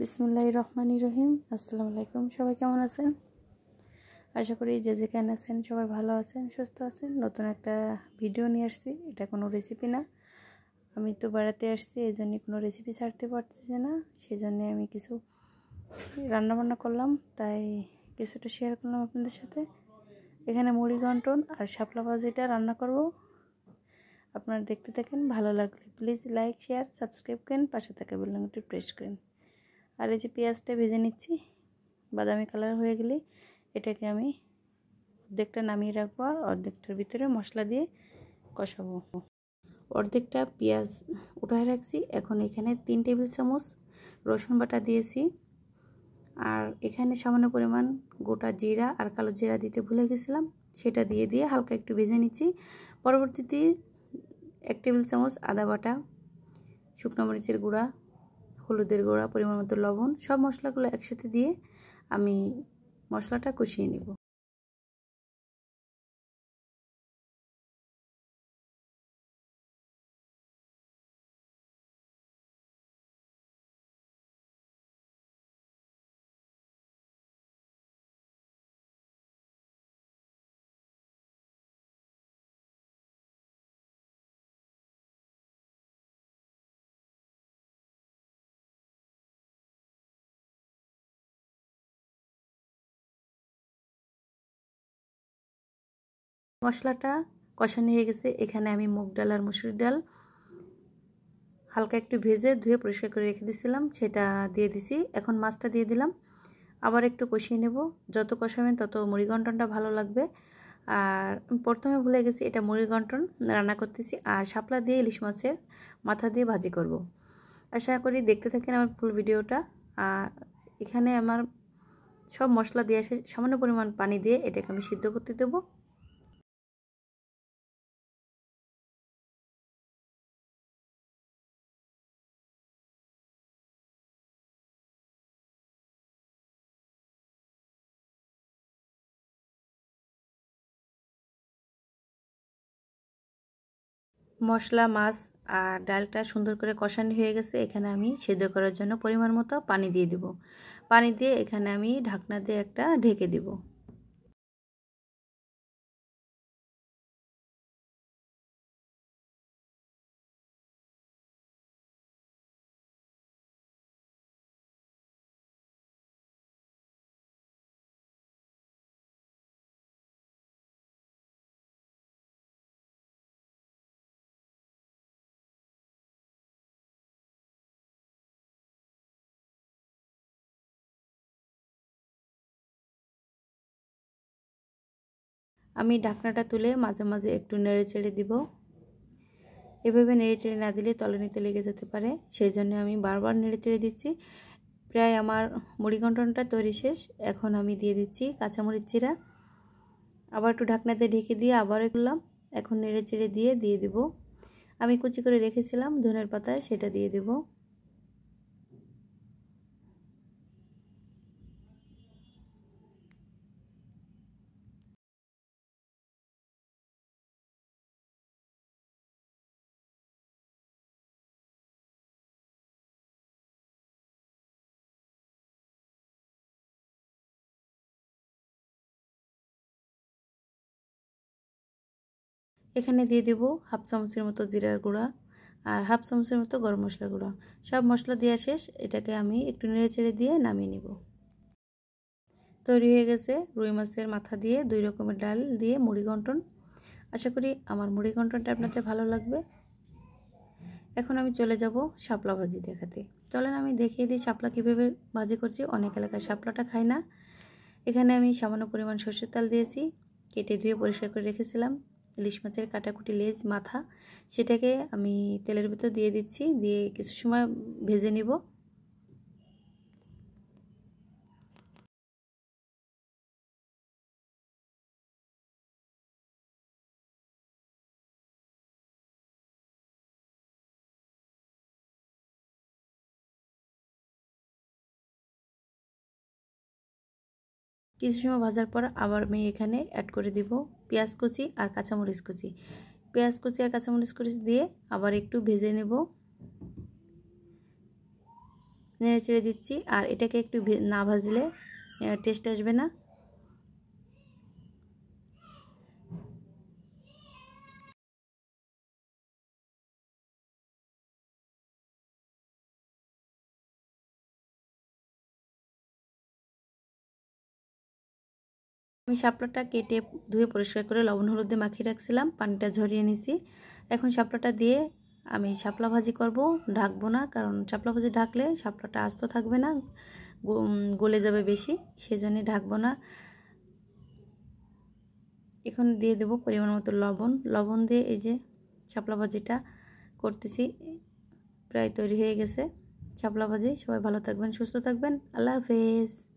বিসমুল্লাহ রহমান রহিম আসসালামু আলাইকুম সবাই কেমন আছেন আশা করি যে যেখানে আছেন সবাই ভালো আছেন সুস্থ আছেন নতুন একটা ভিডিও নিয়ে আসছি এটা কোনো রেসিপি না আমি তো বেড়াতে আসছি এই জন্যে কোনো রেসিপি ছাড়তে পারছি না সেই জন্যে আমি কিছু রান্নাবান্না করলাম তাই কিছুটা শেয়ার করলাম আপনাদের সাথে এখানে মুড়ি ঘন্টন আর শাপলা ভাজিটা রান্না করব আপনারা দেখতে থাকেন ভালো লাগলে প্লিজ লাইক শেয়ার সাবস্ক্রাইব করেন পাশে থাকা বেলুনটি প্রেস করেন আর এই যে পেঁয়াজটা ভেজে নিচ্ছি বাদামি কালার হয়ে গেলে এটাকে আমি অর্ধেকটা নামিয়ে রাখবো আর অর্ধেকটার ভিতরে মশলা দিয়ে কষাবো অর্ধেকটা পেঁয়াজ উঠায় রাখছি এখন এখানে তিন টেবিল চামচ রসুন বাটা দিয়েছি আর এখানে সামান্য পরিমাণ গোটা জিরা আর কালো জিরা দিতে ভুলে গেছিলাম সেটা দিয়ে দিয়ে হালকা একটু ভেজে নিচ্ছি পরবর্তীতে এক টেবিল চামচ আদা বাটা শুকনো মরিচের গুঁড়া হলুদের গুঁড়া পরিমাণ মতো লবণ সব মশলাগুলো একসাথে দিয়ে আমি মশলাটা কষিয়ে নেব মশলাটা কষানো হয়ে গেছে এখানে আমি মুগ ডাল আর মুসুর ডাল হালকা একটু ভেজে ধুয়ে পরিষ্কার করে রেখে দিয়েছিলাম সেটা দিয়ে দিছি এখন মাছটা দিয়ে দিলাম আবার একটু কষিয়ে নেব যত কষাবেন তত মুড়িগণ্ঠনটা ভালো লাগবে আর প্রথমে ভুলে গেছি এটা মুড়িগণ্ঠন রান্না করতেছি আর শাপলা দিয়ে ইলিশ মাছের মাথা দিয়ে ভাজি করব। আশা করি দেখতে থাকেন আমার ফুল ভিডিওটা আর এখানে আমার সব মশলা দিয়ে আসে সামান্য পরিমাণ পানি দিয়ে এটাকে আমি সিদ্ধ করতে দেবো মশলা মাছ আর ডালটা সুন্দর করে কষানি হয়ে গেছে এখানে আমি সেদ্ধ করার জন্য পরিমাণ মতো পানি দিয়ে দিব পানি দিয়ে এখানে আমি ঢাকনা দিয়ে একটা ঢেকে দেবো আমি ঢাকনাটা তুলে মাঝে মাঝে একটু নেড়ে চেড়ে দিব এভাবে নেড়ে চেড়ে না দিলে তলনিতে লেগে যেতে পারে সেই জন্য আমি বারবার নেড়ে চেড়ে দিচ্ছি প্রায় আমার মুড়িঘণ্টনটা তৈরি শেষ এখন আমি দিয়ে দিচ্ছি কাঁচামরিচ চিরা আবার একটু ঢাকনাতে ঢেকে দিয়ে আবার করলাম এখন নেড়ে চেড়ে দিয়ে দিয়ে দিব আমি কুচি করে রেখেছিলাম ধনের পাতায় সেটা দিয়ে দেবো এখানে দিয়ে দেব হাফ চামচের মতো জিরার গুঁড়া আর হাফ চামচের মতো গরম মশলা গুঁড়া সব মশলা দেওয়া শেষ এটাকে আমি একটু নেড়ে চেড়ে দিয়ে নামিয়ে নেব তৈরি হয়ে গেছে রুই মাছের মাথা দিয়ে দুই রকমের ডাল দিয়ে মুড়ি ঘন্টন আশা করি আমার মুড়ি ঘন্টনটা আপনাদের ভালো লাগবে এখন আমি চলে যাব শাপলা ভাজি দেখাতে চলেন আমি দেখিয়ে দিই শাপলা কীভাবে ভাজি করছি অনেক এলাকায় শাপলাটা খাই না এখানে আমি সামান্য পরিমাণ সর্ষের তেল দিয়েছি কেটে ধুয়ে পরিষ্কার করে রেখেছিলাম ইলিশ মাছের কাটাকুটি লেজ মাথা সেটাকে আমি তেলের ভিতর দিয়ে দিচ্ছি দিয়ে কিছু সময় ভেজে নেব কিছু সময় ভাজার পর আবার আমি এখানে অ্যাড করে দিব পেঁয়াজ কুচি আর কাঁচামরিচ কুচি পেঁয়াজ কুচি আর কাঁচামরিচ কুচি দিয়ে আবার একটু ভেজে নেব নেড়ে চেড়ে দিচ্ছি আর এটাকে একটু না ভাজলে টেস্ট আসবে না আমি শাপলাটা কেটে ধুয়ে পরিষ্কার করে লবণ হলুদ দিয়ে মাখিয়ে রাখছিলাম পানিটা ঝরিয়ে নিছি এখন শাপলাটা দিয়ে আমি শাপলা ভাজি করব ঢাকবো না কারণ শাপলা ভাজি ঢাকলে শাপলাটা আস্ত থাকবে না গলে যাবে বেশি সেজন্যে ঢাকবো না এখন দিয়ে দেব পরিমাণ মতো লবণ লবণ দিয়ে এই যে শাপলা ভাজিটা করতেছি প্রায় তৈরি হয়ে গেছে শাপলা ভাজি সবাই ভালো থাকবেন সুস্থ থাকবেন আল্লাহ হাফেজ